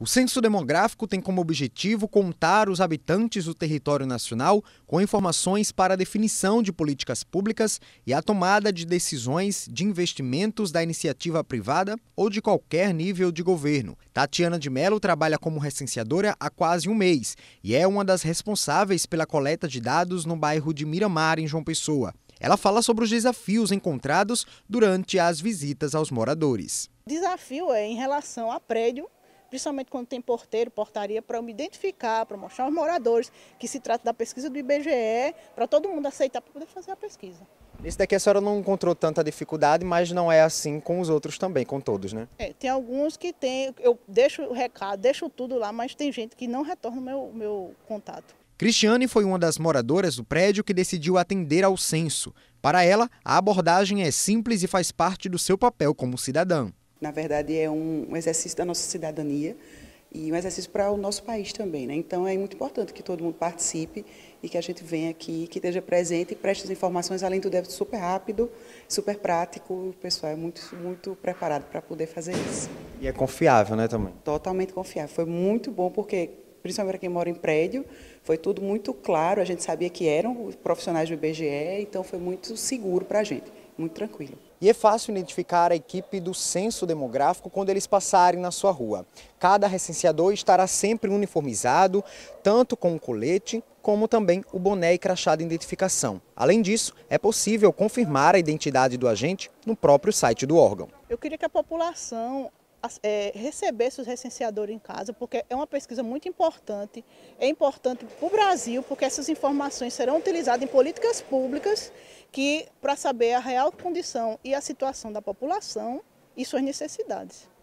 O censo demográfico tem como objetivo contar os habitantes do território nacional com informações para a definição de políticas públicas e a tomada de decisões de investimentos da iniciativa privada ou de qualquer nível de governo. Tatiana de Mello trabalha como recenseadora há quase um mês e é uma das responsáveis pela coleta de dados no bairro de Miramar, em João Pessoa. Ela fala sobre os desafios encontrados durante as visitas aos moradores. O desafio é em relação a prédio principalmente quando tem porteiro, portaria, para eu me identificar, para mostrar aos moradores que se trata da pesquisa do IBGE, para todo mundo aceitar para poder fazer a pesquisa. Nesse daqui a senhora não encontrou tanta dificuldade, mas não é assim com os outros também, com todos, né? É, tem alguns que tem, eu deixo o recado, deixo tudo lá, mas tem gente que não retorna o meu, meu contato. Cristiane foi uma das moradoras do prédio que decidiu atender ao censo. Para ela, a abordagem é simples e faz parte do seu papel como cidadã na verdade, é um exercício da nossa cidadania e um exercício para o nosso país também. Né? Então, é muito importante que todo mundo participe e que a gente venha aqui, que esteja presente e preste as informações. Além do é super rápido, super prático. O pessoal é muito, muito preparado para poder fazer isso. E é confiável, né, também? Totalmente confiável. Foi muito bom, porque principalmente para quem mora em prédio, foi tudo muito claro, a gente sabia que eram profissionais do IBGE, então foi muito seguro para a gente muito tranquilo. E é fácil identificar a equipe do censo demográfico quando eles passarem na sua rua. Cada recenseador estará sempre uniformizado, tanto com o colete como também o boné e crachá de identificação. Além disso, é possível confirmar a identidade do agente no próprio site do órgão. Eu queria que a população é, receber seus recenseadores em casa, porque é uma pesquisa muito importante, é importante para o Brasil, porque essas informações serão utilizadas em políticas públicas que para saber a real condição e a situação da população e suas necessidades.